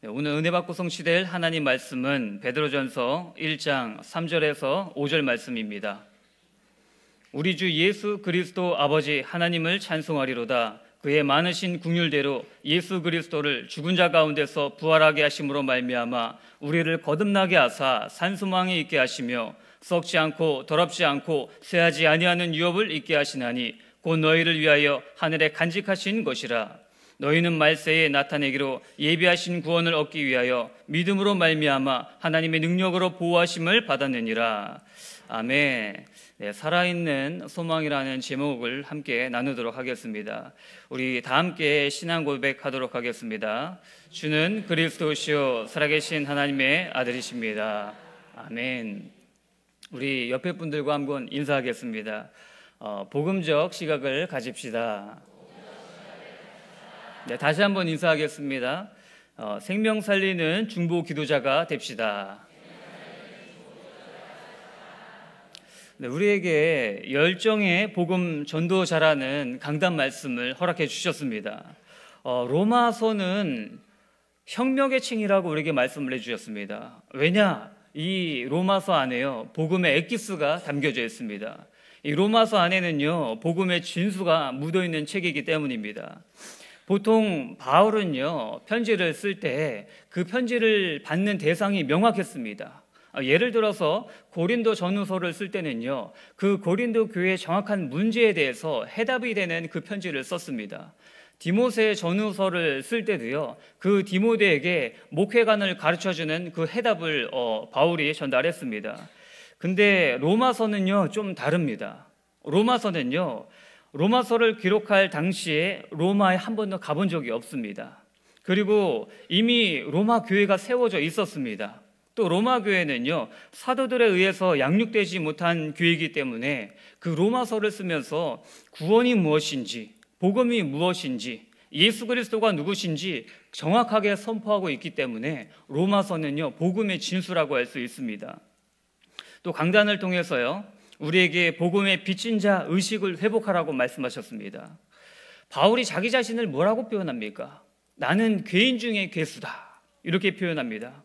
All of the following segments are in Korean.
네, 오늘 은혜 받고 성취될 하나님 말씀은 베드로전서 1장 3절에서 5절 말씀입니다. 우리 주 예수 그리스도 아버지 하나님을 찬송하리로다. 그의 많으신 궁율대로 예수 그리스도를 죽은 자 가운데서 부활하게 하심으로 말미암아 우리를 거듭나게 하사 산소망이 있게 하시며 썩지 않고 더럽지 않고 쇠하지 아니하는 유업을 있게 하시나니 곧 너희를 위하여 하늘에 간직하신 것이라 너희는 말세에 나타내기로 예비하신 구원을 얻기 위하여 믿음으로 말미암아 하나님의 능력으로 보호하심을 받았느니라. 아멘. 네, 살아있는 소망이라는 제목을 함께 나누도록 하겠습니다. 우리 다 함께 신앙 고백하도록 하겠습니다. 주는 그리스도시요 살아계신 하나님의 아들이십니다. 아멘. 우리 옆에 분들과 한번 인사하겠습니다. 어, 복음적 시각을 가집시다. 네, 다시 한번 인사하겠습니다. 어, 생명 살리는 중보 기도자가 됩시다. 네, 우리에게 열정의 복음 전도자라는 강단 말씀을 허락해 주셨습니다. 어, 로마서는 혁명의 칭이라고 우리에게 말씀을 해주셨습니다. 왜냐? 이 로마서 안에요. 복음의 액기스가 담겨져 있습니다. 이 로마서 안에는요, 복음의 진수가 묻어있는 책이기 때문입니다. 보통 바울은요, 편지를 쓸 때 그 편지를 받는 대상이 명확했습니다. 아, 예를 들어서 고린도 전후서를 쓸 때는요, 그 고린도 교회의 정확한 문제에 대해서 해답이 되는 그 편지를 썼습니다. 디모세 전후서를 쓸 때도요, 그 디모데에게 목회관을 가르쳐 주는 그 해답을 어, 바울이 전달했습니다. 근데 로마서는요, 좀 다릅니다. 로마서는요, 로마서를 기록할 당시에 로마에 한 번도 가본 적이 없습니다. 그리고 이미 로마 교회가 세워져 있었습니다. 또 로마 교회는요, 사도들에 의해서 양육되지 못한 교회이기 때문에 그 로마서를 쓰면서 구원이 무엇인지, 복음이 무엇인지, 예수 그리스도가 누구신지 정확하게 선포하고 있기 때문에 로마서는요, 복음의 진수라고 할 수 있습니다. 또 강단을 통해서요, 우리에게 복음의 빚진 자 의식을 회복하라고 말씀하셨습니다. 바울이 자기 자신을 뭐라고 표현합니까? 나는 괴인 중에 괴수다. 이렇게 표현합니다.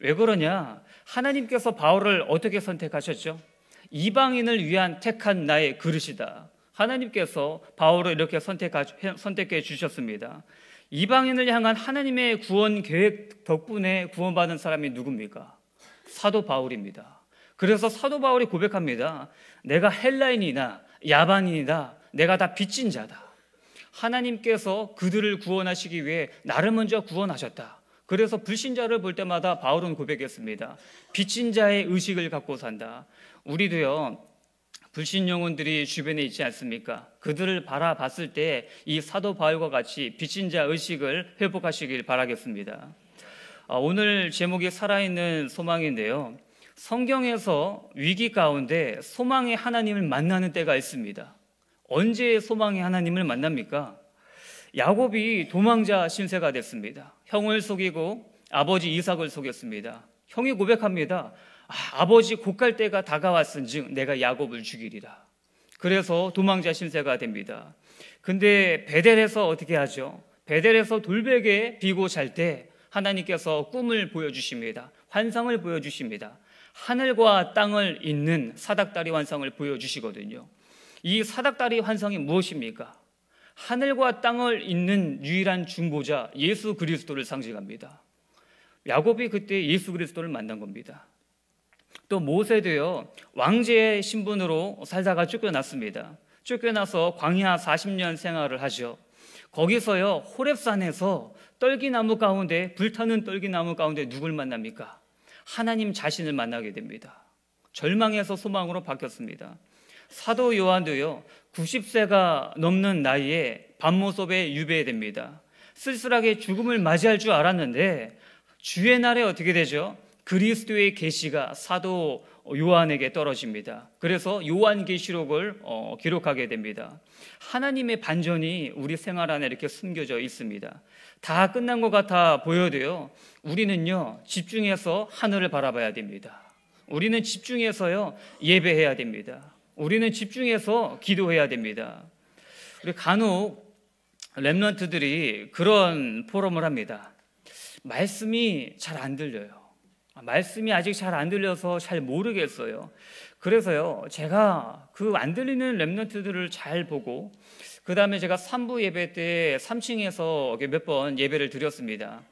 왜 그러냐? 하나님께서 바울을 어떻게 선택하셨죠? 이방인을 위한 택한 나의 그릇이다. 하나님께서 바울을 이렇게 선택해 주셨습니다. 이방인을 향한 하나님의 구원 계획 덕분에 구원받은 사람이 누굽니까? 사도 바울입니다. 그래서 사도 바울이 고백합니다. 내가 헬라인이나 야반인이다. 내가 다 빚진 자다. 하나님께서 그들을 구원하시기 위해 나를 먼저 구원하셨다. 그래서 불신자를 볼 때마다 바울은 고백했습니다. 빚진 자의 의식을 갖고 산다. 우리도요. 불신 영혼들이 주변에 있지 않습니까? 그들을 바라봤을 때 이 사도 바울과 같이 빚진 자 의식을 회복하시길 바라겠습니다. 아, 오늘 제목이 살아있는 소망인데요. 성경에서 위기 가운데 소망의 하나님을 만나는 때가 있습니다. 언제 소망의 하나님을 만납니까? 야곱이 도망자 신세가 됐습니다. 형을 속이고 아버지 이삭을 속였습니다. 형이 고백합니다. 아, 버지 곡갈 때가 다가왔은즉 내가 야곱을 죽이리라. 그래서 도망자 신세가 됩니다. 근데 베델에서 어떻게 하죠? 베델에서 돌베개 비고 잘 때 하나님께서 꿈을 보여주십니다. 환상을 보여주십니다. 하늘과 땅을 잇는 사닥다리 환상을 보여주시거든요. 이 사닥다리 환상이 무엇입니까? 하늘과 땅을 잇는 유일한 중보자 예수 그리스도를 상징합니다. 야곱이 그때 예수 그리스도를 만난 겁니다. 또 모세도요 왕제의 신분으로 살다가 쫓겨났습니다. 쫓겨나서 광야 40년 생활을 하죠. 거기서요 호랩산에서 떨기나무 가운데 불타는 떨기나무 가운데 누굴 만납니까? 하나님 자신을 만나게 됩니다. 절망에서 소망으로 바뀌었습니다. 사도 요한도요, 90세가 넘는 나이에 반모섭에 유배됩니다. 쓸쓸하게 죽음을 맞이할 줄 알았는데 주의 날에 어떻게 되죠? 그리스도의 계시가 사도 요한에게 떨어집니다. 그래서 요한계시록을 어, 기록하게 됩니다. 하나님의 반전이 우리 생활 안에 이렇게 숨겨져 있습니다. 다 끝난 것 같아 보여도요. 우리는요 집중해서 하늘을 바라봐야 됩니다. 우리는 집중해서요 예배해야 됩니다. 우리는 집중해서 기도해야 됩니다. 우리 간혹 랩런트들이 그런 포럼을 합니다. 말씀이 잘 안 들려요. 아, 말씀이 아직 잘 안 들려서 잘 모르겠어요. 그래서요, 제가 그 안 들리는 랩런트들을 잘 보고, 그 다음에 제가 3부 예배 때 3층에서 몇 번 예배를 드렸습니다.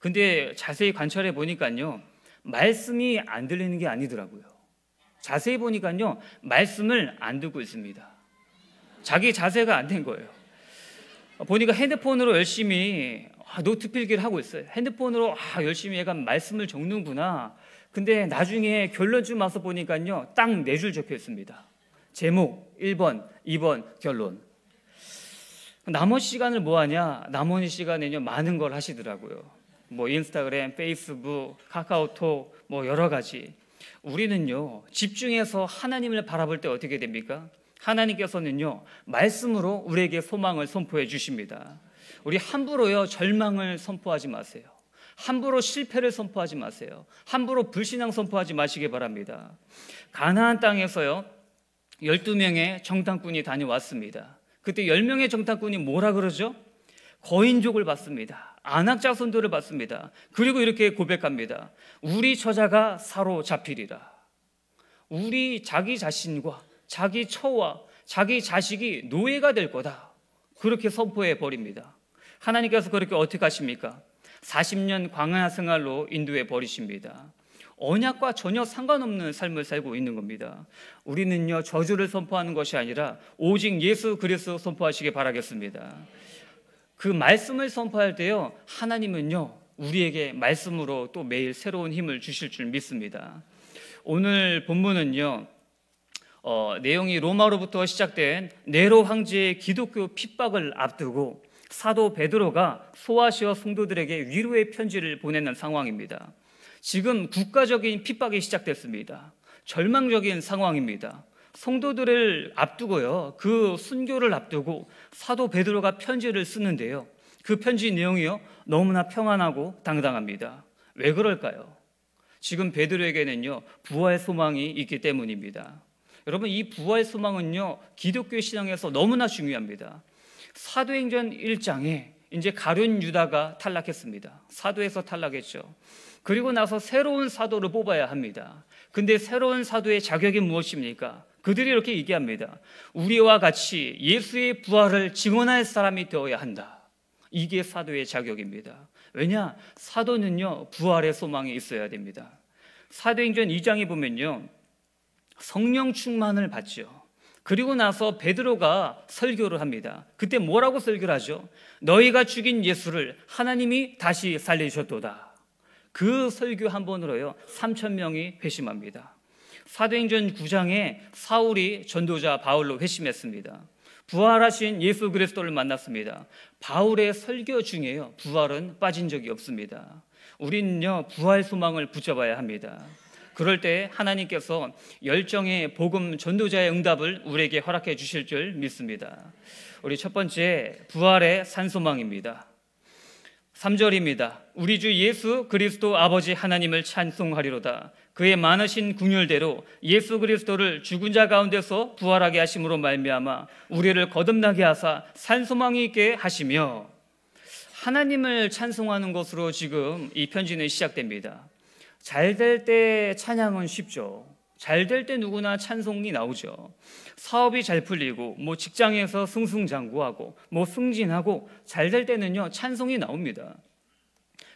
근데 자세히 관찰해 보니까요, 말씀이 안 들리는 게 아니더라고요. 자세히 보니까요, 말씀을 안 듣고 있습니다. 자기 자세가 안 된 거예요. 보니까 핸드폰으로 열심히 아, 노트 필기를 하고 있어요. 핸드폰으로 아, 열심히 얘가 말씀을 적는구나. 근데 나중에 결론좀 와서 보니까요. 딱 네 줄 적혀 있습니다. 제목 1번, 2번 결론. 나머지 시간을 뭐 하냐? 나머지 시간에는 많은 걸 하시더라고요. 뭐 인스타그램, 페이스북, 카카오톡 뭐 여러 가지. 우리는요. 집중해서 하나님을 바라볼 때 어떻게 됩니까? 하나님께서는요. 말씀으로 우리에게 소망을 선포해 주십니다. 우리 함부로요 절망을 선포하지 마세요. 함부로 실패를 선포하지 마세요. 함부로 불신앙 선포하지 마시기 바랍니다. 가나안 땅에서요 12명의 정탐꾼이 다녀왔습니다. 그때 10명의 정탐꾼이 뭐라 그러죠? 거인족을 받습니다. 안악자 손들을 받습니다. 그리고 이렇게 고백합니다. 우리 처자가 사로잡히리라. 우리 자기 자신과 자기 처와 자기 자식이 노예가 될 거다. 그렇게 선포해 버립니다. 하나님께서 그렇게 어떻게 하십니까? 40년 광야 생활로 인도해 버리십니다. 언약과 전혀 상관없는 삶을 살고 있는 겁니다. 우리는요, 저주를 선포하는 것이 아니라 오직 예수 그리스도 선포하시길 바라겠습니다. 그 말씀을 선포할 때요, 하나님은요, 우리에게 말씀으로 또 매일 새로운 힘을 주실 줄 믿습니다. 오늘 본문은요, 어, 내용이 로마로부터 시작된 네로 황제의 기독교 핍박을 앞두고 사도 베드로가 소아시아 성도들에게 위로의 편지를 보내는 상황입니다. 지금 국가적인 핍박이 시작됐습니다. 절망적인 상황입니다. 성도들을 앞두고요. 그 순교를 앞두고 사도 베드로가 편지를 쓰는데요. 그 편지 내용이요. 너무나 평안하고 당당합니다. 왜 그럴까요? 지금 베드로에게는요. 부활의 소망이 있기 때문입니다. 여러분 이 부활의 소망은요. 기독교 신앙에서 너무나 중요합니다. 사도행전 1장에 이제 가룟 유다가 탈락했습니다. 사도에서 탈락했죠. 그리고 나서 새로운 사도를 뽑아야 합니다. 근데 새로운 사도의 자격이 무엇입니까? 그들이 이렇게 얘기합니다. 우리와 같이 예수의 부활을 증언할 사람이 되어야 한다. 이게 사도의 자격입니다. 왜냐? 사도는요, 부활의 소망이 있어야 됩니다. 사도행전 2장에 보면요, 성령 충만을 받죠. 그리고 나서 베드로가 설교를 합니다. 그때 뭐라고 설교를 하죠? 너희가 죽인 예수를 하나님이 다시 살리셨도다. 그 설교 한 번으로요. 3천 명이 회심합니다. 사도행전 9장에 사울이 전도자 바울로 회심했습니다. 부활하신 예수 그리스도를 만났습니다. 바울의 설교 중에요. 부활은 빠진 적이 없습니다. 우리는요. 부활 소망을 붙잡아야 합니다. 그럴 때 하나님께서 열정의 복음 전도자의 응답을 우리에게 허락해 주실 줄 믿습니다. 우리 첫 번째 부활의 산소망입니다. 3절입니다. 우리 주 예수 그리스도 아버지 하나님을 찬송하리로다. 그의 많으신 궁율대로 예수 그리스도를 죽은 자 가운데서 부활하게 하심으로 말미암아 우리를 거듭나게 하사 산소망이 있게 하시며 하나님을 찬송하는 것으로 지금 이 편지는 시작됩니다. 잘될때 찬양은 쉽죠. 잘 될 때 누구나 찬송이 나오죠. 사업이 잘 풀리고 뭐 직장에서 승승장구하고 뭐 승진하고 잘 될 때는요 찬송이 나옵니다.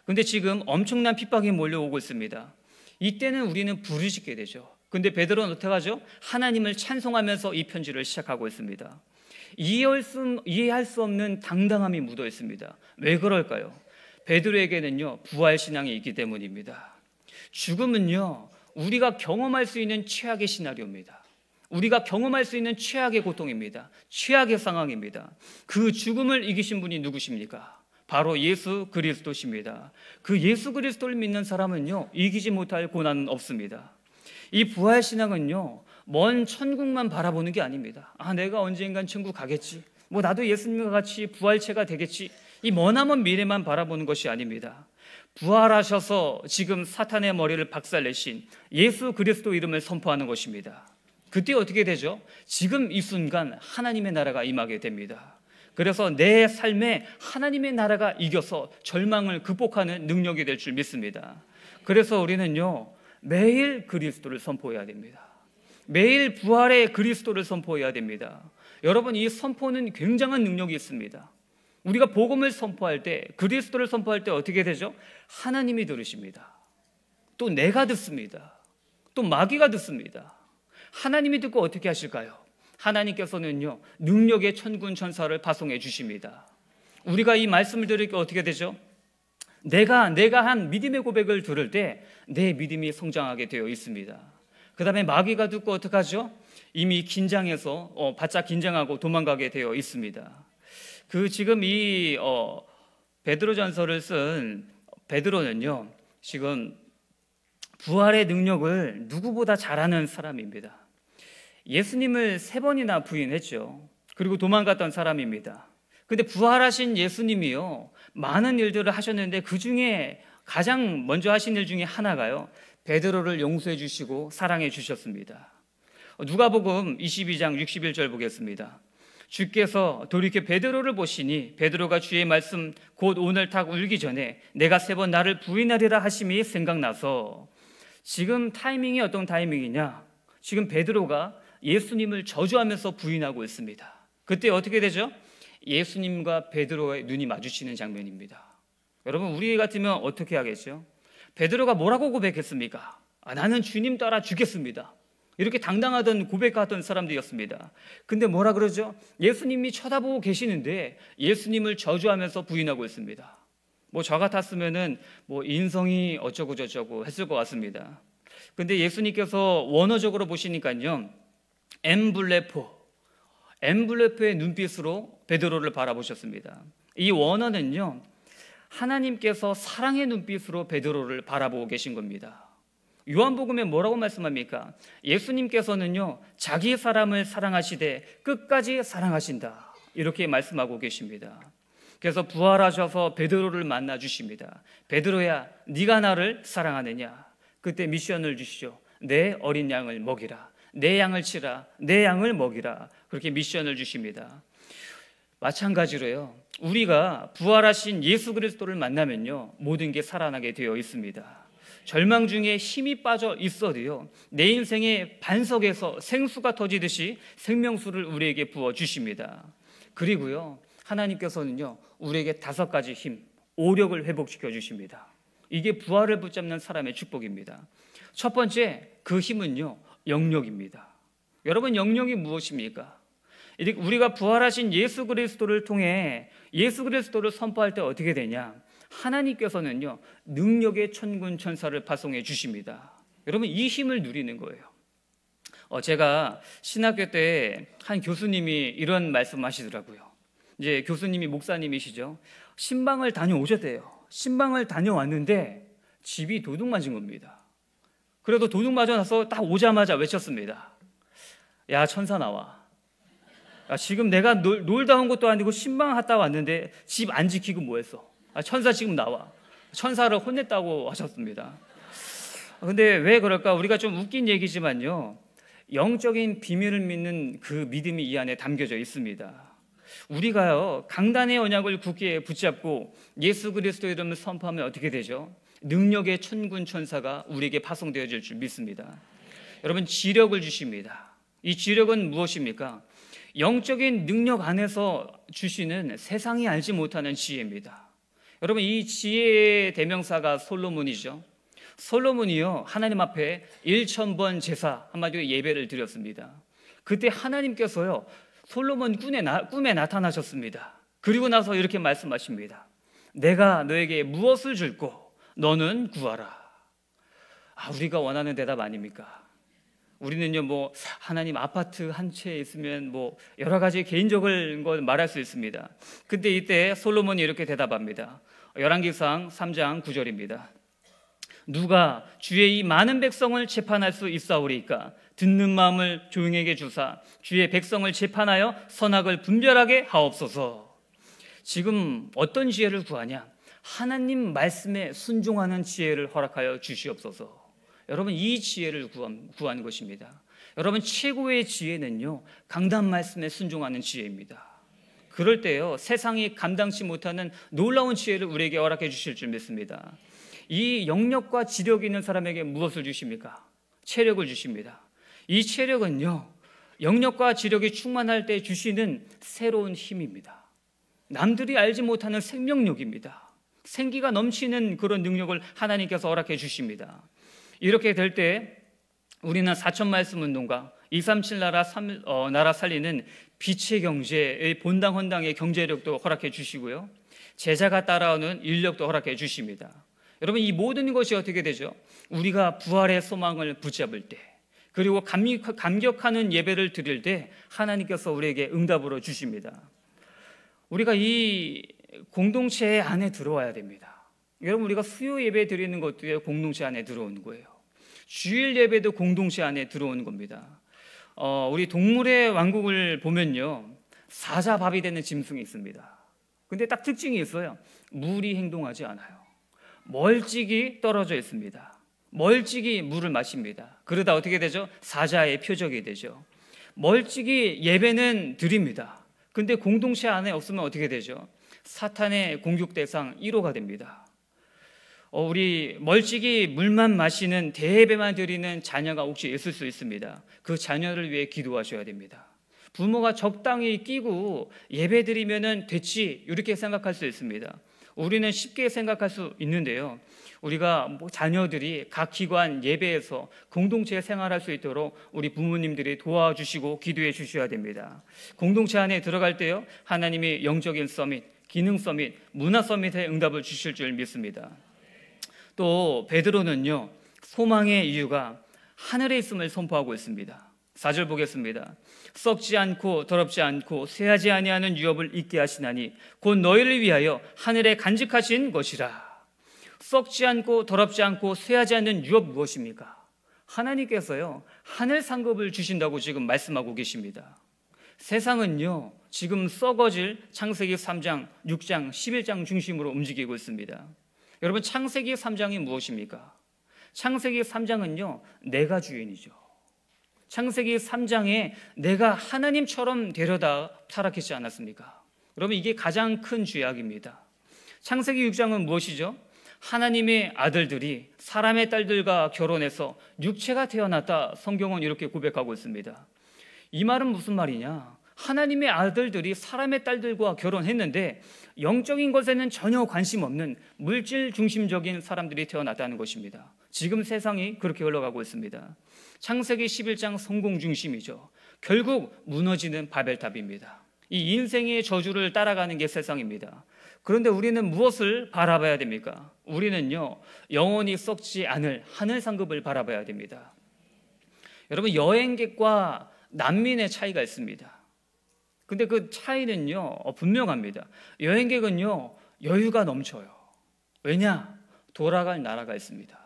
근데 지금 엄청난 핍박이 몰려오고 있습니다. 이때는 우리는 부르짖게 되죠. 근데 베드로는 어떻게 하죠? 하나님을 찬송하면서 이 편지를 시작하고 있습니다. 이해할 수, 이해할 수 없는 당당함이 묻어 있습니다. 왜 그럴까요? 베드로에게는요 부활 신앙이 있기 때문입니다. 죽음은요, 우리가 경험할 수 있는 최악의 시나리오입니다. 우리가 경험할 수 있는 최악의 고통입니다. 최악의 상황입니다. 그 죽음을 이기신 분이 누구십니까? 바로 예수 그리스도십니다. 그 예수 그리스도를 믿는 사람은요, 이기지 못할 고난은 없습니다. 이 부활신앙은요, 먼 천국만 바라보는 게 아닙니다. 아, 내가 언젠간 천국 가겠지. 뭐 나도 예수님과 같이 부활체가 되겠지. 이 머나먼 미래만 바라보는 것이 아닙니다. 부활하셔서 지금 사탄의 머리를 박살내신 예수 그리스도 이름을 선포하는 것입니다. 그때 어떻게 되죠? 지금 이 순간 하나님의 나라가 임하게 됩니다. 그래서 내 삶에 하나님의 나라가 이겨서 절망을 극복하는 능력이 될 줄 믿습니다. 그래서 우리는요, 매일 그리스도를 선포해야 됩니다. 매일 부활의 그리스도를 선포해야 됩니다. 여러분, 이 선포는 굉장한 능력이 있습니다. 우리가 복음을 선포할 때 그리스도를 선포할 때 어떻게 되죠? 하나님이 들으십니다. 또 내가 듣습니다. 또 마귀가 듣습니다. 하나님이 듣고 어떻게 하실까요? 하나님께서는요 능력의 천군 천사를 파송해 주십니다. 우리가 이 말씀을 들을 때 어떻게 되죠? 내가 내가 한 믿음의 고백을 들을 때 내 믿음이 성장하게 되어 있습니다. 그다음에 마귀가 듣고 어떡하죠? 이미 긴장해서 어, 바짝 긴장하고 도망가게 되어 있습니다. 그 지금 이 어, 베드로전서를 쓴 베드로는요 지금 부활의 능력을 누구보다 잘하는 사람입니다. 예수님을 세 번이나 부인했죠. 그리고 도망갔던 사람입니다. 근데 부활하신 예수님이요 많은 일들을 하셨는데 그 중에 가장 먼저 하신 일 중에 하나가요 베드로를 용서해 주시고 사랑해 주셨습니다. 누가복음 22장 61절 보겠습니다. 주께서 돌이켜 베드로를 보시니 베드로가 주의 말씀 곧 오늘 탁 울기 전에 내가 세 번 나를 부인하리라 하심이 생각나서 지금 타이밍이 어떤 타이밍이냐? 지금 베드로가 예수님을 저주하면서 부인하고 있습니다. 그때 어떻게 되죠? 예수님과 베드로의 눈이 마주치는 장면입니다. 여러분 우리 같으면 어떻게 하겠죠? 베드로가 뭐라고 고백했습니까? 아, 나는 주님 따라 죽겠습니다. 이렇게 당당하던 고백하던 사람들이었습니다. 근데 뭐라 그러죠? 예수님이 쳐다보고 계시는데 예수님을 저주하면서 부인하고 있습니다. 뭐 저 같았으면은 뭐 인성이 어쩌고 저쩌고 했을 것 같습니다. 근데 예수님께서 원어적으로 보시니까요. 엠블레포. 엠블레포의 눈빛으로 베드로를 바라보셨습니다. 이 원어는요. 하나님께서 사랑의 눈빛으로 베드로를 바라보고 계신 겁니다. 요한복음에 뭐라고 말씀합니까? 예수님께서는요, 자기 사람을 사랑하시되 끝까지 사랑하신다. 이렇게 말씀하고 계십니다. 그래서 부활하셔서 베드로를 만나 주십니다. 베드로야, 네가 나를 사랑하느냐? 그때 미션을 주시죠. 내 어린 양을 먹이라. 내 양을 치라. 내 양을 먹이라. 그렇게 미션을 주십니다. 마찬가지로요. 우리가 부활하신 예수 그리스도를 만나면요. 모든 게 살아나게 되어 있습니다. 절망 중에 힘이 빠져 있어도요, 내 인생의 반석에서 생수가 터지듯이 생명수를 우리에게 부어 주십니다. 그리고요, 하나님께서는요, 우리에게 다섯 가지 힘, 오력을 회복시켜 주십니다. 이게 부활을 붙잡는 사람의 축복입니다. 첫 번째, 그 힘은요, 영역입니다. 여러분, 영역이 무엇입니까? 우리가 부활하신 예수 그리스도를 통해 예수 그리스도를 선포할 때 어떻게 되냐? 하나님께서는요, 능력의 천군 천사를 파송해 주십니다. 여러분, 이 힘을 누리는 거예요. 어, 제가 신학교 때 한 교수님이 이런 말씀 하시더라고요. 이제 교수님이 목사님이시죠. 신방을 다녀오셨대요. 신방을 다녀왔는데 집이 도둑 맞은 겁니다. 그래도 도둑 맞아 나서 딱 오자마자 외쳤습니다. 야, 천사 나와. 야, 지금 내가 놀, 놀다 온 것도 아니고 신방 갔다 왔는데 집 안 지키고 뭐 했어? 아, 천사 지금 나와. 천사를 혼냈다고 하셨습니다. 아, 근데 왜 그럴까? 우리가 좀 웃긴 얘기지만요. 영적인 비밀을 믿는 그 믿음이 이 안에 담겨져 있습니다. 우리가요, 강단의 언약을 굳게 붙잡고 예수 그리스도 이름을 선포하면 어떻게 되죠? 능력의 천군 천사가 우리에게 파송되어질 줄 믿습니다. 여러분, 지력을 주십니다. 이 지력은 무엇입니까? 영적인 능력 안에서 주시는 세상이 알지 못하는 지혜입니다. 여러분 이 지혜의 대명사가 솔로몬이죠. 솔로몬이요 하나님 앞에 1천 번 제사 한마디로 예배를 드렸습니다. 그때 하나님께서요 솔로몬 꿈에, 나, 꿈에 나타나셨습니다. 그리고 나서 이렇게 말씀하십니다. 내가 너에게 무엇을 줄고 너는 구하라. 아, 우리가 원하는 대답 아닙니까? 우리는요 뭐 하나님 아파트 한 채 있으면 뭐 여러 가지 개인적인 걸 말할 수 있습니다. 근데 이때 솔로몬이 이렇게 대답합니다. 열왕기상 3장 9절입니다. 누가 주의 이 많은 백성을 재판할 수 있사오리까 듣는 마음을 조용하게 주사 주의 백성을 재판하여 선악을 분별하게 하옵소서. 지금 어떤 지혜를 구하냐? 하나님 말씀에 순종하는 지혜를 허락하여 주시옵소서. 여러분 이 지혜를 구한, 구한 것입니다. 여러분 최고의 지혜는요 강단 말씀에 순종하는 지혜입니다. 그럴 때요 세상이 감당치 못하는 놀라운 지혜를 우리에게 허락해 주실 줄 믿습니다. 이 영력과 지력 있는 사람에게 무엇을 주십니까? 체력을 주십니다. 이 체력은요 영력과 지력이 충만할 때 주시는 새로운 힘입니다. 남들이 알지 못하는 생명력입니다. 생기가 넘치는 그런 능력을 하나님께서 허락해 주십니다. 이렇게 될 때 우리는 사천 말씀 운동과 237 나라 어, 나라 살리는 빛의 경제 본당 헌당의 경제력도 허락해 주시고요. 제자가 따라오는 인력도 허락해 주십니다. 여러분 이 모든 것이 어떻게 되죠? 우리가 부활의 소망을 붙잡을 때 그리고 감격하는 예배를 드릴 때 하나님께서 우리에게 응답으로 주십니다. 우리가 이 공동체 안에 들어와야 됩니다. 여러분 우리가 수요 예배 드리는 것도 공동체 안에 들어오는 거예요. 주일 예배도 공동체 안에 들어오는 겁니다. 어, 우리 동물의 왕국을 보면요. 사자밥이 되는 짐승이 있습니다. 근데 딱 특징이 있어요. 물이 행동하지 않아요. 멀찍이 떨어져 있습니다. 멀찍이 물을 마십니다. 그러다 어떻게 되죠? 사자의 표적이 되죠. 멀찍이 예배는 드립니다. 근데 공동체 안에 없으면 어떻게 되죠? 사탄의 공격 대상 1호가 됩니다. 어, 우리 멀찍이 물만 마시는 대배만 드리는 자녀가 혹시 있을 수 있습니다. 그 자녀를 위해 기도하셔야 됩니다. 부모가 적당히 끼고 예배 드리면은 됐지 이렇게 생각할 수 있습니다. 우리는 쉽게 생각할 수 있는데요. 우리가 뭐 자녀들이 각 기관 예배에서 공동체 생활할 수 있도록 우리 부모님들이 도와주시고 기도해 주셔야 됩니다. 공동체 안에 들어갈 때요. 하나님이 영적인 서밋, 기능 서밋, 문화 서밋에 응답을 주실 줄 믿습니다. 또 베드로는요 소망의 이유가 하늘에 있음을 선포하고 있습니다. 4절 보겠습니다. 썩지 않고 더럽지 않고 쇠하지 아니하는 유업을 잊게 하시나니 곧 너희를 위하여 하늘에 간직하신 것이라. 썩지 않고 더럽지 않고 쇠하지 않는 유업 무엇입니까? 하나님께서요 하늘 상급을 주신다고 지금 말씀하고 계십니다. 세상은요 지금 썩어질 창세기 3장, 6장, 11장 중심으로 움직이고 있습니다. 여러분 창세기 3장이 무엇입니까? 창세기 3장은요. 내가 주인이죠. 창세기 3장에 내가 하나님처럼 되려다 타락했지 않았습니까? 여러분 이게 가장 큰 죄악입니다. 창세기 6장은 무엇이죠? 하나님의 아들들이 사람의 딸들과 결혼해서 육체가 태어났다. 성경은 이렇게 고백하고 있습니다. 이 말은 무슨 말이냐? 하나님의 아들들이 사람의 딸들과 결혼했는데 영적인 것에는 전혀 관심 없는 물질 중심적인 사람들이 태어났다는 것입니다. 지금 세상이 그렇게 흘러가고 있습니다. 창세기 11장 성공 중심이죠. 결국 무너지는 바벨탑입니다. 이 인생의 저주를 따라가는 게 세상입니다. 그런데 우리는 무엇을 바라봐야 됩니까? 우리는요, 영원히 썩지 않을 하늘 상급을 바라봐야 됩니다. 여러분, 여행객과 난민의 차이가 있습니다. 근데 그 차이는요, 어, 분명합니다. 여행객은요, 여유가 넘쳐요. 왜냐? 돌아갈 나라가 있습니다.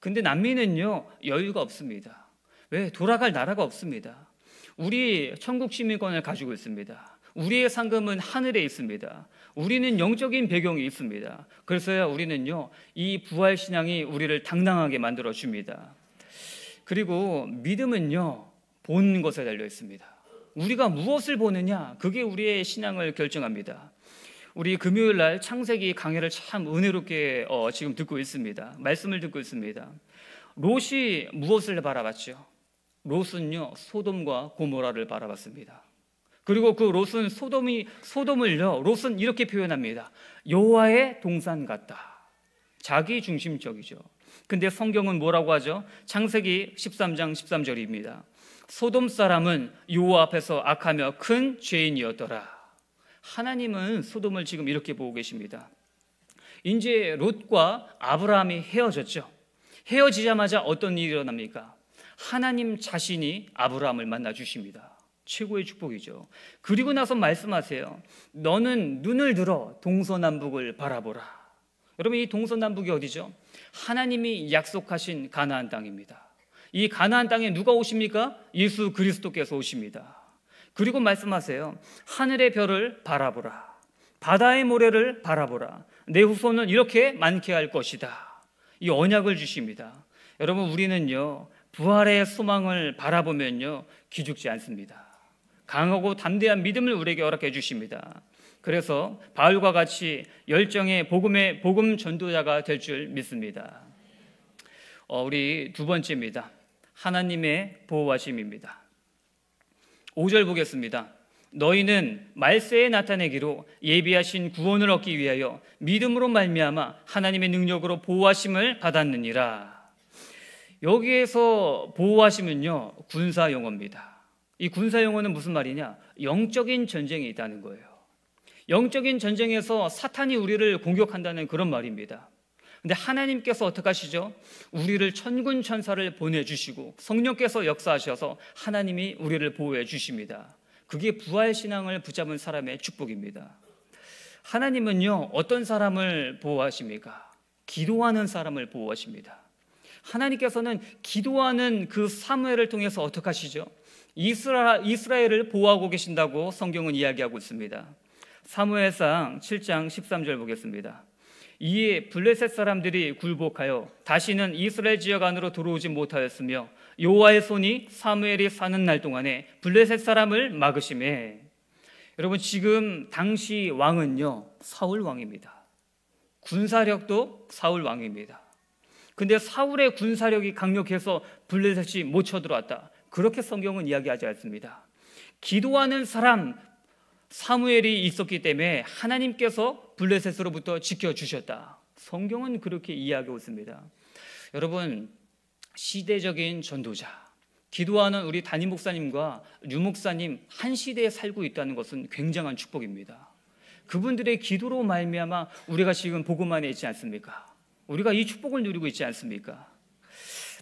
근데 난민은요, 여유가 없습니다. 왜? 돌아갈 나라가 없습니다. 우리 천국 시민권을 가지고 있습니다. 우리의 상금은 하늘에 있습니다. 우리는 영적인 배경이 있습니다. 그래서야 우리는요, 이 부활신앙이 우리를 당당하게 만들어줍니다. 그리고 믿음은요, 본 것에 달려 있습니다. 우리가 무엇을 보느냐, 그게 우리의 신앙을 결정합니다. 우리 금요일 날 창세기 강해를 참 은혜롭게 어, 지금 듣고 있습니다. 말씀을 듣고 있습니다. 롯이 무엇을 바라봤죠? 롯은요, 소돔과 고모라를 바라봤습니다. 그리고 그 롯은 소돔이 소돔을요. 롯은 이렇게 표현합니다. 여호와의 동산 같다. 자기 중심적이죠. 근데 성경은 뭐라고 하죠? 창세기 13장 13절입니다. 소돔 사람은 여호와 앞에서 악하며 큰 죄인이었더라. 하나님은 소돔을 지금 이렇게 보고 계십니다. 이제 롯과 아브라함이 헤어졌죠. 헤어지자마자 어떤 일이 일어납니까? 하나님 자신이 아브라함을 만나 주십니다. 최고의 축복이죠. 그리고 나서 말씀하세요. 너는 눈을 들어 동서남북을 바라보라. 여러분 이 동서남북이 어디죠? 하나님이 약속하신 가나안 땅입니다. 이 가나안 땅에 누가 오십니까? 예수 그리스도께서 오십니다. 그리고 말씀하세요. 하늘의 별을 바라보라. 바다의 모래를 바라보라. 내 후손은 이렇게 많게 할 것이다. 이 언약을 주십니다. 여러분 우리는요. 부활의 소망을 바라보면요. 기죽지 않습니다. 강하고 담대한 믿음을 우리에게 허락해 주십니다. 그래서 바울과 같이 열정의 복음의 복음 전도자가 될 줄 믿습니다. 어, 우리 두 번째입니다. 하나님의 보호하심입니다. 5절 보겠습니다. 너희는 말세에 나타내기로 예비하신 구원을 얻기 위하여 믿음으로 말미암아 하나님의 능력으로 보호하심을 받았느니라. 여기에서 보호하심은요 군사 용어입니다. 이 군사 용어는 무슨 말이냐? 영적인 전쟁이 있다는 거예요. 영적인 전쟁에서 사탄이 우리를 공격한다는 그런 말입니다. 근데 하나님께서 어떻게 하시죠? 우리를 천군 천사를 보내 주시고 성령께서 역사하셔서 하나님이 우리를 보호해 주십니다. 그게 부활 신앙을 붙잡은 사람의 축복입니다. 하나님은요, 어떤 사람을 보호하십니까? 기도하는 사람을 보호하십니다. 하나님께서는 기도하는 그 사무엘을 통해서 어떻게 하시죠? 이스라, 이스라엘을 보호하고 계신다고 성경은 이야기하고 있습니다. 사무엘상 7장 13절 보겠습니다. 이에 블레셋 사람들이 굴복하여 다시는 이스라엘 지역 안으로 들어오지 못하였으며 요호와의 손이 사무엘이 사는 날 동안에 블레셋 사람을 막으심에 여러분 지금 당시 왕은요 사울 왕입니다. 군사력도 사울 왕입니다. 근데 사울의 군사력이 강력해서 블레셋이 못 쳐들어왔다. 그렇게 성경은 이야기하지 않습니다. 기도하는 사람 사무엘이 있었기 때문에 하나님께서 블레셋으로부터 지켜주셨다. 성경은 그렇게 이야기하고 있습니다. 여러분, 시대적인 전도자, 기도하는 우리 담임 목사님과 유 목사님 한 시대에 살고 있다는 것은 굉장한 축복입니다. 그분들의 기도로 말미암아 우리가 지금 복음 안에 있지 않습니까? 우리가 이 축복을 누리고 있지 않습니까?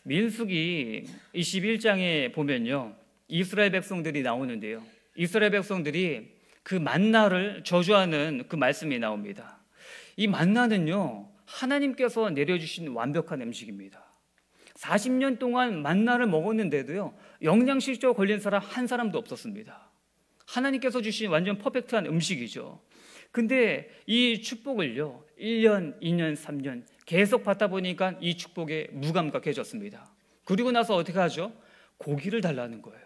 민숙이 21장에 보면요. 이스라엘 백성들이 나오는데요. 이스라엘 백성들이 그 만나를 저주하는 그 말씀이 나옵니다. 이 만나는요, 하나님께서 내려주신 완벽한 음식입니다. 40년 동안 만나를 먹었는데도요, 영양실조 걸린 사람 한 사람도 없었습니다. 하나님께서 주신 완전 퍼펙트한 음식이죠. 근데 이 축복을요, 1년, 2년, 3년 계속 받다 보니까 이 축복에 무감각해졌습니다. 그리고 나서 어떻게 하죠? 고기를 달라는 거예요.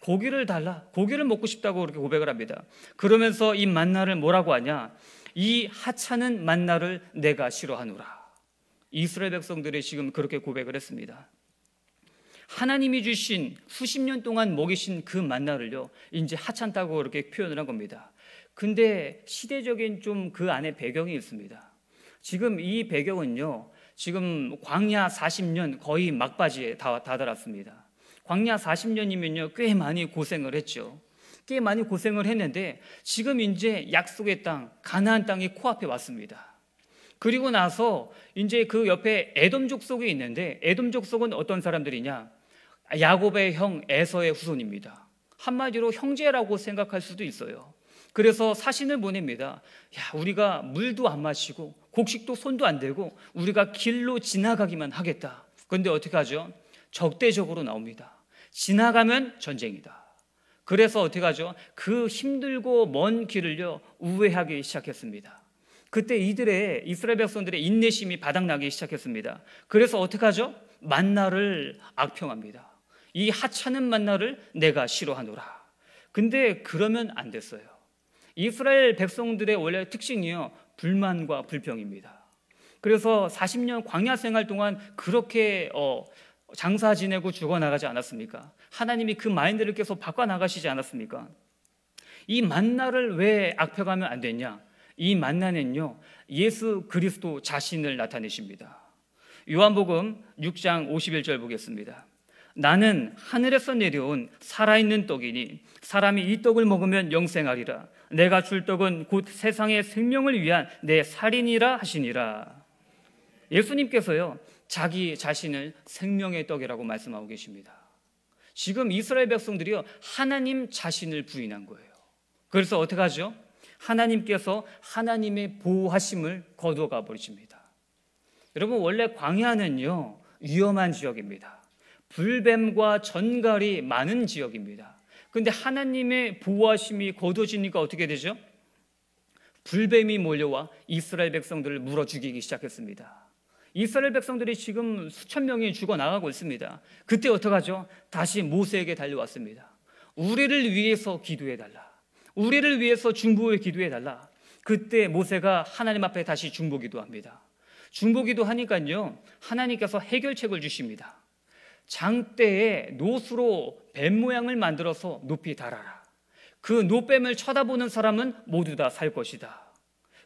고기를 달라. 고기를 먹고 싶다고 그렇게 고백을 합니다. 그러면서 이 만나를 뭐라고 하냐? 이 하찮은 만나를 내가 싫어하노라. 이스라엘 백성들이 지금 그렇게 고백을 했습니다. 하나님이 주신 수십 년 동안 먹이신 그 만나를요, 이제 하찮다고 그렇게 표현을 한 겁니다. 근데 시대적인 좀 그 안에 배경이 있습니다. 지금 이 배경은요, 지금 광야 40년 거의 막바지에 다, 다다랐습니다. 광야 40년이면요, 꽤 많이 고생을 했죠. 꽤 많이 고생을 했는데 지금 이제 약속의 땅, 가나안 땅이 코앞에 왔습니다. 그리고 나서 이제 그 옆에 에돔 족속이 있는데 에돔 족속은 어떤 사람들이냐? 야곱의 형 에서의 후손입니다. 한마디로 형제라고 생각할 수도 있어요. 그래서 사신을 보냅니다. 야, 우리가 물도 안 마시고 곡식도 손도 안 대고 우리가 길로 지나가기만 하겠다. 근데 어떻게 하죠? 적대적으로 나옵니다. 지나가면 전쟁이다. 그래서 어떻게 하죠? 그 힘들고 먼 길을요, 우회하기 시작했습니다. 그때 이들의, 이스라엘 백성들의 인내심이 바닥나기 시작했습니다. 그래서 어떻게 하죠? 만나를 악평합니다. 이 하찮은 만나를 내가 싫어하노라. 근데 그러면 안 됐어요. 이스라엘 백성들의 원래 특징이요, 불만과 불평입니다. 그래서 40년 광야 생활 동안 그렇게 어, 장사 지내고 죽어 나가지 않았습니까? 하나님이 그 마인드를 계속 바꿔 나가시지 않았습니까? 이 만나를 왜 악평하면 안 되냐? 이 만나는요, 예수 그리스도 자신을 나타내십니다. 요한복음 6장 51절 보겠습니다. 나는 하늘에서 내려온 살아있는 떡이니 사람이 이 떡을 먹으면 영생하리라. 내가 줄 떡은 곧 세상의 생명을 위한 내 살인이라 하시니라. 예수님께서요, 자기 자신을 생명의 떡이라고 말씀하고 계십니다. 지금 이스라엘 백성들이요 하나님 자신을 부인한 거예요. 그래서 어떻게 하죠? 하나님께서 하나님의 보호하심을 거두어가 버리십니다. 여러분 원래 광야는요 위험한 지역입니다. 불뱀과 전갈이 많은 지역입니다. 근데 하나님의 보호하심이 거두어지니까 어떻게 되죠? 불뱀이 몰려와 이스라엘 백성들을 물어 죽이기 시작했습니다. 이스라엘 백성들이 지금 수천 명이 죽어 나가고 있습니다. 그때 어떡하죠? 다시 모세에게 달려왔습니다. 우리를 위해서 기도해 달라. 우리를 위해서 중보에 기도해 달라. 그때 모세가 하나님 앞에 다시 중보 기도합니다. 중보 기도하니까요. 하나님께서 해결책을 주십니다. 장대에 노수로 뱀 모양을 만들어서 높이 달아라. 그 노뱀을 쳐다보는 사람은 모두 다 살 것이다.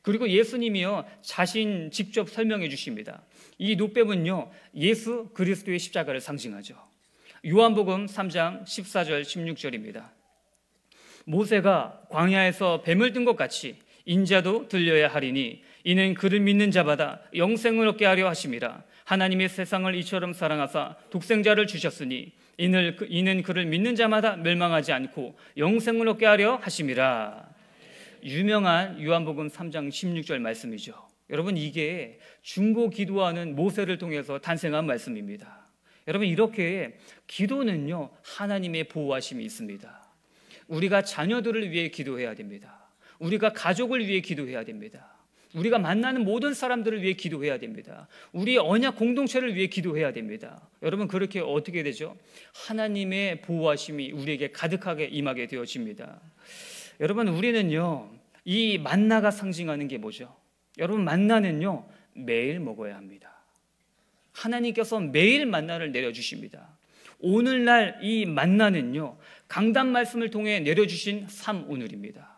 그리고 예수님이요 자신 직접 설명해 주십니다. 이 노뱀은요 예수 그리스도의 십자가를 상징하죠. 요한복음 3장 14절 16절입니다. 모세가 광야에서 뱀을 든 것 같이 인자도 들려야 하리니 이는 그를 믿는 자마다 영생을 얻게 하려 하심이라 하나님의 세상을 이처럼 사랑하사 독생자를 주셨으니 그- 이는 그를 믿는 자마다 멸망하지 않고 영생을 얻게 하려 하심이라 유명한 요한복음 3장 16절 말씀이죠. 여러분 이게 중보 기도하는 모세를 통해서 탄생한 말씀입니다. 여러분 이렇게 기도는요 하나님의 보호하심이 있습니다. 우리가 자녀들을 위해 기도해야 됩니다. 우리가 가족을 위해 기도해야 됩니다. 우리가 만나는 모든 사람들을 위해 기도해야 됩니다. 우리 언약 공동체를 위해 기도해야 됩니다. 여러분 그렇게 어떻게 되죠? 하나님의 보호하심이 우리에게 가득하게 임하게 되어집니다. 여러분 우리는요 이 만나가 상징하는 게 뭐죠? 여러분 만나는요 매일 먹어야 합니다. 하나님께서 매일 만나를 내려주십니다. 오늘날 이 만나는요 강단 말씀을 통해 내려주신 삼오늘입니다.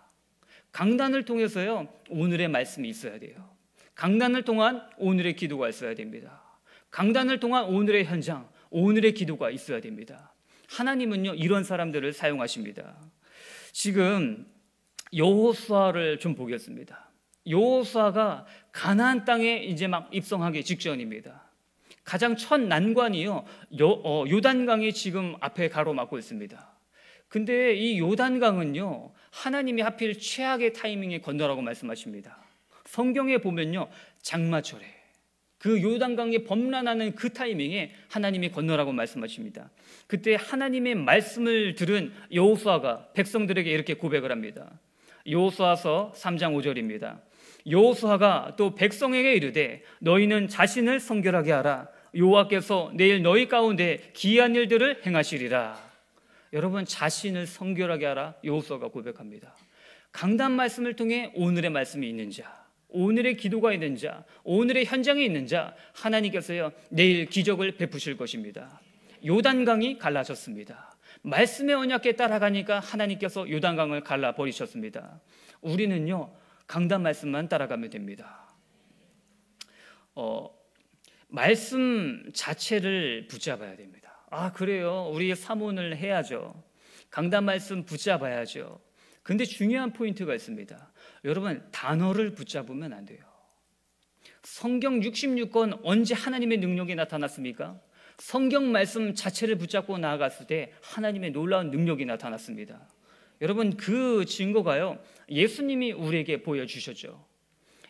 강단을 통해서요 오늘의 말씀이 있어야 돼요. 강단을 통한 오늘의 기도가 있어야 됩니다. 강단을 통한 오늘의 현장, 오늘의 기도가 있어야 됩니다. 하나님은요 이런 사람들을 사용하십니다. 지금 여호수아를 좀 보겠습니다. 여호수아가 가나안 땅에 이제 막 입성하기 직전입니다. 가장 첫 난관이요 요, 어, 요단강이 지금 앞에 가로막고 있습니다. 근데 이 요단강은요 하나님이 하필 최악의 타이밍에 건너라고 말씀하십니다. 성경에 보면요 장마철에 그 요단강이 범람하는 그 타이밍에 하나님이 건너라고 말씀하십니다. 그때 하나님의 말씀을 들은 여호수아가 백성들에게 이렇게 고백을 합니다. 요수아서 3장 5절입니다. 요수아가 또 백성에게 이르되 너희는 자신을 성결하게 하라. 요하께서 내일 너희 가운데 기이한 일들을 행하시리라. 여러분 자신을 성결하게 하라. 요수아가 고백합니다. 강단 말씀을 통해 오늘의 말씀이 있는 자, 오늘의 기도가 있는 자, 오늘의 현장에 있는 자, 하나님께서요, 내일 기적을 베푸실 것입니다. 요단강이 갈라졌습니다. 말씀의 언약에 따라가니까 하나님께서 요단강을 갈라 버리셨습니다. 우리는요 강단 말씀만 따라가면 됩니다. 어, 말씀 자체를 붙잡아야 됩니다. 아 그래요 우리 사문을 해야죠. 강단 말씀 붙잡아야죠. 근데 중요한 포인트가 있습니다. 여러분 단어를 붙잡으면 안 돼요. 성경 66권 언제 하나님의 능력이 나타났습니까? 성경 말씀 자체를 붙잡고 나아갔을 때 하나님의 놀라운 능력이 나타났습니다. 여러분 그 증거가요. 예수님이 우리에게 보여주셨죠.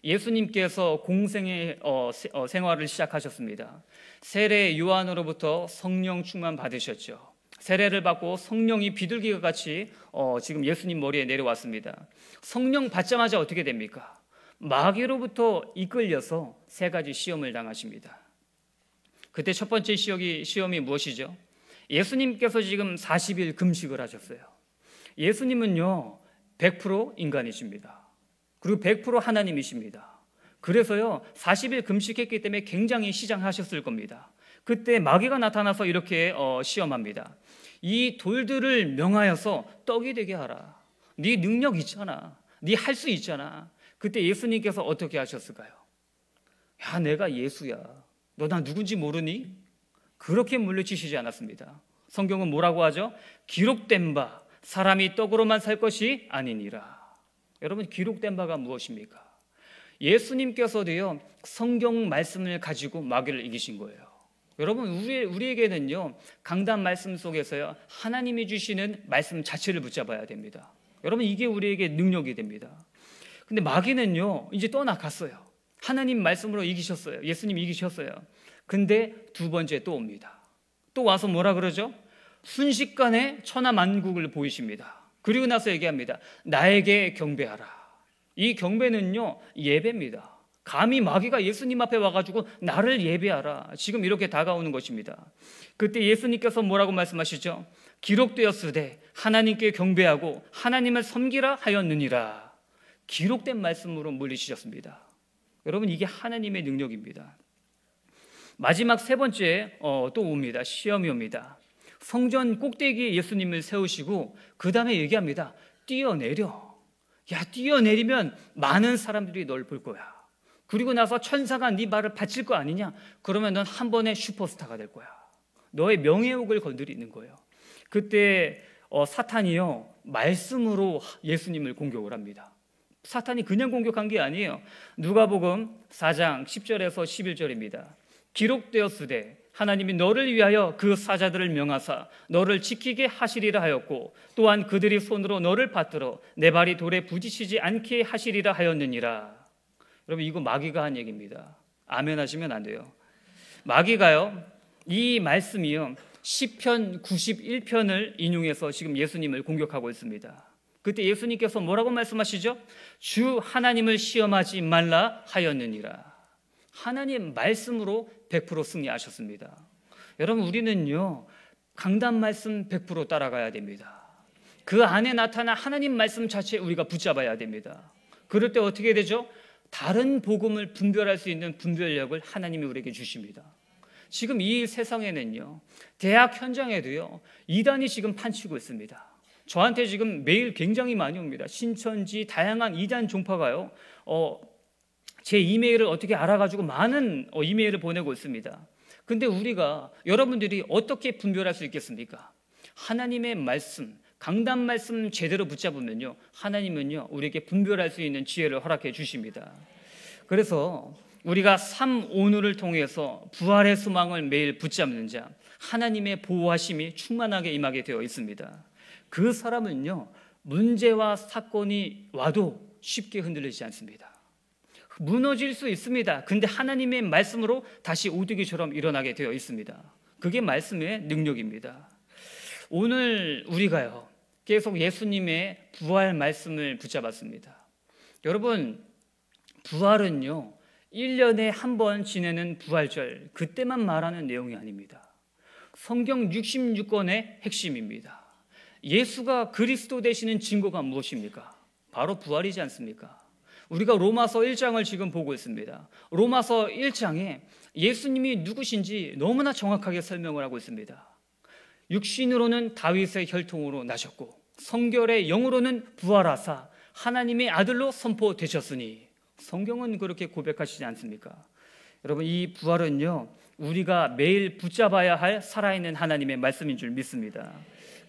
예수님께서 공생의 어, 어, 생활을 시작하셨습니다. 세례 요한으로부터 성령 충만 받으셨죠. 세례를 받고 성령이 비둘기와 같이 어, 지금 예수님 머리에 내려왔습니다. 성령 받자마자 어떻게 됩니까? 마귀로부터 이끌려서 세 가지 시험을 당하십니다. 그때 첫 번째 시험이, 시험이 무엇이죠? 예수님께서 지금 40일 금식을 하셨어요. 예수님은요, 100% 인간이십니다. 그리고 100% 하나님이십니다. 그래서요, 40일 금식했기 때문에 굉장히 시장하셨을 겁니다. 그때 마귀가 나타나서 이렇게 어, 시험합니다. 이 돌들을 명하여서 떡이 되게 하라. 네 능력 있잖아. 네 할 수 있잖아. 그때 예수님께서 어떻게 하셨을까요? 야, 내가 예수야. 너나 누군지 모르니? 그렇게 물리치시지 않았습니다. 성경은 뭐라고 하죠? 기록된 바 사람이 떡으로만 살 것이 아니니라. 여러분 기록된 바가 무엇입니까? 예수님께서도요 성경 말씀을 가지고 마귀를 이기신 거예요. 여러분 우리 우리에게는요 강단 말씀 속에서요 하나님이 주시는 말씀 자체를 붙잡아야 됩니다. 여러분 이게 우리에게 능력이 됩니다. 근데 마귀는요 이제 떠나갔어요. 하나님 말씀으로 이기셨어요. 예수님 이기셨어요. 근데 두 번째 또 옵니다. 또 와서 뭐라 그러죠? 순식간에 천하 만국을 보이십니다. 그리고 나서 얘기합니다. 나에게 경배하라. 이 경배는요, 예배입니다. 감히 마귀가 예수님 앞에 와가지고 나를 예배하라. 지금 이렇게 다가오는 것입니다. 그때 예수님께서 뭐라고 말씀하시죠? 기록되었으되 하나님께 경배하고 하나님을 섬기라 하였느니라. 기록된 말씀으로 물리치셨습니다. 여러분 이게 하나님의 능력입니다. 마지막 세 번째 어, 또 옵니다. 시험이 옵니다. 성전 꼭대기에 예수님을 세우시고 그 다음에 얘기합니다. 뛰어내려. 야 뛰어내리면 많은 사람들이 널 볼 거야. 그리고 나서 천사가 네 발을 받칠 거 아니냐? 그러면 넌 한 번에 슈퍼스타가 될 거야. 너의 명예욕을 건드리는 거예요. 그때 어, 사탄이요 말씀으로 예수님을 공격을 합니다. 사탄이 그냥 공격한 게 아니에요. 누가복음 4장 10절에서 11절입니다. 기록되었으되 하나님이 너를 위하여 그 사자들을 명하사 너를 지키게 하시리라 하였고 또한 그들이 손으로 너를 받들어 내 발이 돌에 부딪히지 않게 하시리라 하였느니라. 여러분 이거 마귀가 한 얘기입니다. 아멘 하시면 안 돼요. 마귀가요. 이 말씀이요. 시편 91편을 인용해서 지금 예수님을 공격하고 있습니다. 그때 예수님께서 뭐라고 말씀하시죠? 주 하나님을 시험하지 말라 하였느니라. 하나님 말씀으로 100% 승리하셨습니다. 여러분 우리는요. 강단 말씀 100% 따라가야 됩니다. 그 안에 나타난 하나님 말씀 자체 우리가 붙잡아야 됩니다. 그럴 때 어떻게 되죠? 다른 복음을 분별할 수 있는 분별력을 하나님이 우리에게 주십니다. 지금 이 세상에는요, 대학 현장에도요, 이단이 지금 판치고 있습니다. 저한테 지금 매일 굉장히 많이 옵니다. 신천지 다양한 이단 종파가요. 어, 제 이메일을 어떻게 알아가지고 많은 어, 이메일을 보내고 있습니다. 근데 우리가 여러분들이 어떻게 분별할 수 있겠습니까? 하나님의 말씀, 강단 말씀 제대로 붙잡으면요. 하나님은요, 우리에게 분별할 수 있는 지혜를 허락해 주십니다. 그래서 우리가 삶 오늘을 통해서 부활의 소망을 매일 붙잡는 자, 하나님의 보호하심이 충만하게 임하게 되어 있습니다. 그 사람은요, 문제와 사건이 와도 쉽게 흔들리지 않습니다. 무너질 수 있습니다. 근데 하나님의 말씀으로 다시 오두기처럼 일어나게 되어 있습니다. 그게 말씀의 능력입니다. 오늘 우리가요, 계속 예수님의 부활 말씀을 붙잡았습니다. 여러분, 부활은요, 1년에 한 번 지내는 부활절, 그때만 말하는 내용이 아닙니다. 성경 66권의 핵심입니다. 예수가 그리스도 되시는 증거가 무엇입니까? 바로 부활이지 않습니까? 우리가 로마서 1장을 지금 보고 있습니다. 로마서 1장에 예수님이 누구신지 너무나 정확하게 설명을 하고 있습니다. 육신으로는 다윗의 혈통으로 나셨고 성결의 영으로는 부활하사 하나님의 아들로 선포되셨으니 성경은 그렇게 고백하시지 않습니까? 여러분 이 부활은요 우리가 매일 붙잡아야 할 살아있는 하나님의 말씀인 줄 믿습니다.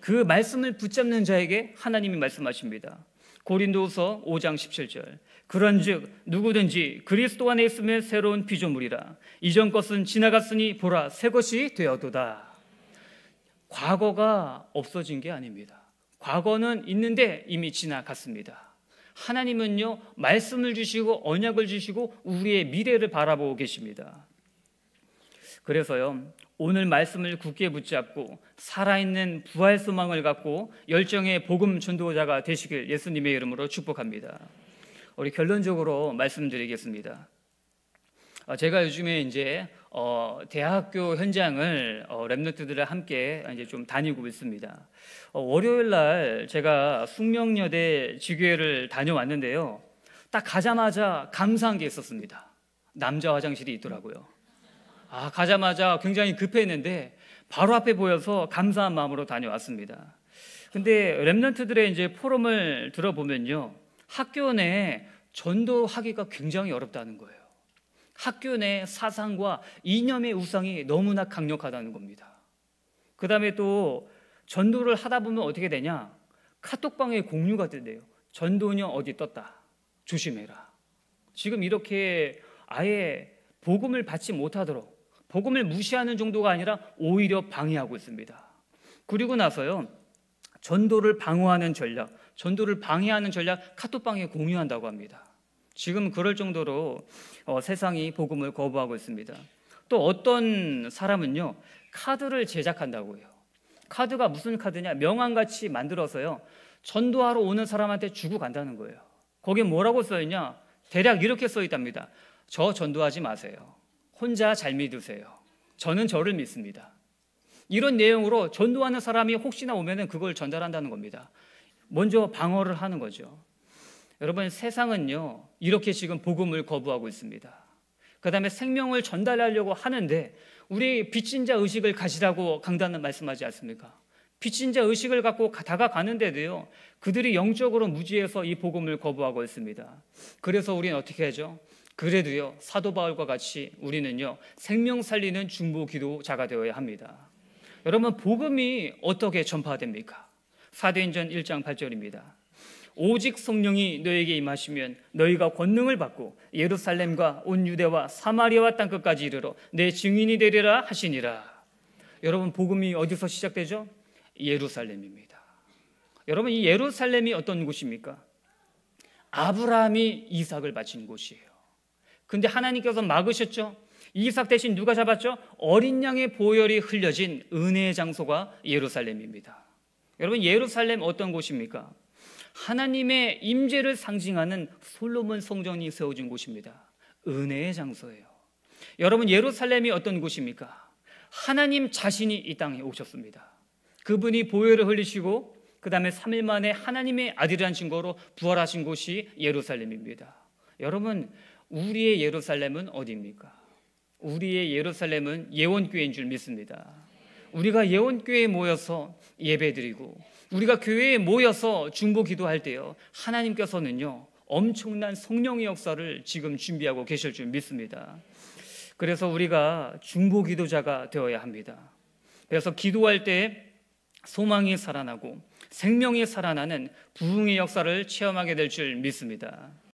그 말씀을 붙잡는 자에게 하나님이 말씀하십니다. 고린도후서 5장 17절. 그런즉 누구든지 그리스도 안에 있으면 새로운 피조물이라. 이전 것은 지나갔으니 보라 새 것이 되어도다. 과거가 없어진 게 아닙니다. 과거는 있는데 이미 지나갔습니다. 하나님은요, 말씀을 주시고 언약을 주시고 우리의 미래를 바라보고 계십니다. 그래서요, 오늘 말씀을 굳게 붙잡고 살아있는 부활 소망을 갖고 열정의 복음 전도자가 되시길 예수님의 이름으로 축복합니다. 우리 결론적으로 말씀드리겠습니다. 어, 제가 요즘에 이제 어, 대학교 현장을 어, 랩너트들과 함께 이제 좀 다니고 있습니다. 어, 월요일 날 제가 숙명여대 지교회를 다녀왔는데요. 딱 가자마자 감사한 게 있었습니다. 남자 화장실이 있더라고요. 아, 가자마자 굉장히 급했는데 바로 앞에 보여서 감사한 마음으로 다녀왔습니다. 근데 랩런트들의 이제 포럼을 들어보면요. 학교 내 전도하기가 굉장히 어렵다는 거예요. 학교 내 사상과 이념의 우상이 너무나 강력하다는 겁니다. 그 다음에 또 전도를 하다 보면 어떻게 되냐? 카톡방에 공유가 된대요. 전도녀 어디 떴다. 조심해라. 지금 이렇게 아예 복음을 받지 못하도록 복음을 무시하는 정도가 아니라 오히려 방해하고 있습니다. 그리고 나서요. 전도를 방어하는 전략, 전도를 방해하는 전략 카톡방에 공유한다고 합니다. 지금 그럴 정도로 어, 세상이 복음을 거부하고 있습니다. 또 어떤 사람은요. 카드를 제작한다고 해요. 카드가 무슨 카드냐? 명함같이 만들어서요. 전도하러 오는 사람한테 주고 간다는 거예요. 거기에 뭐라고 써 있냐? 대략 이렇게 써 있답니다. 저 전도하지 마세요. 혼자 잘 믿으세요. 저는 저를 믿습니다. 이런 내용으로 전도하는 사람이 혹시나 오면은 그걸 전달한다는 겁니다. 먼저 방어를 하는 거죠. 여러분 세상은요 이렇게 지금 복음을 거부하고 있습니다. 그다음에 생명을 전달하려고 하는데 우리 빚진 자 의식을 가지라고 강단은 말씀하지 않습니까? 빚진 자 의식을 갖고 다가가는데도요 그들이 영적으로 무지해서 이 복음을 거부하고 있습니다. 그래서 우리는 어떻게 하죠? 그래도요, 사도 바울과 같이 우리는요, 생명 살리는 중보 기도자가 되어야 합니다. 여러분, 복음이 어떻게 전파됩니까? 사도행전 1장 8절입니다. 오직 성령이 너에게 임하시면 너희가 권능을 받고 예루살렘과 온 유대와 사마리아와 땅끝까지 이르러 내 증인이 되리라 하시니라. 여러분, 복음이 어디서 시작되죠? 예루살렘입니다. 여러분, 이 예루살렘이 어떤 곳입니까? 아브라함이 이삭을 바친 곳이에요. 근데 하나님께서 막으셨죠. 이삭 대신 누가 잡았죠? 어린 양의 보혈이 흘려진 은혜의 장소가 예루살렘입니다. 여러분 예루살렘 어떤 곳입니까? 하나님의 임재를 상징하는 솔로몬 성전이 세워진 곳입니다. 은혜의 장소예요. 여러분 예루살렘이 어떤 곳입니까? 하나님 자신이 이 땅에 오셨습니다. 그분이 보혈을 흘리시고 그 다음에 3일 만에 하나님의 아들이라는 증거로 부활하신 곳이 예루살렘입니다. 여러분 우리의 예루살렘은 어디입니까? 우리의 예루살렘은 예원교회인 줄 믿습니다. 우리가 예원교회에 모여서 예배드리고 우리가 교회에 모여서 중보 기도할 때요. 하나님께서는요. 엄청난 성령의 역사를 지금 준비하고 계실 줄 믿습니다. 그래서 우리가 중보 기도자가 되어야 합니다. 그래서 기도할 때 소망이 살아나고 생명이 살아나는 부흥의 역사를 체험하게 될 줄 믿습니다.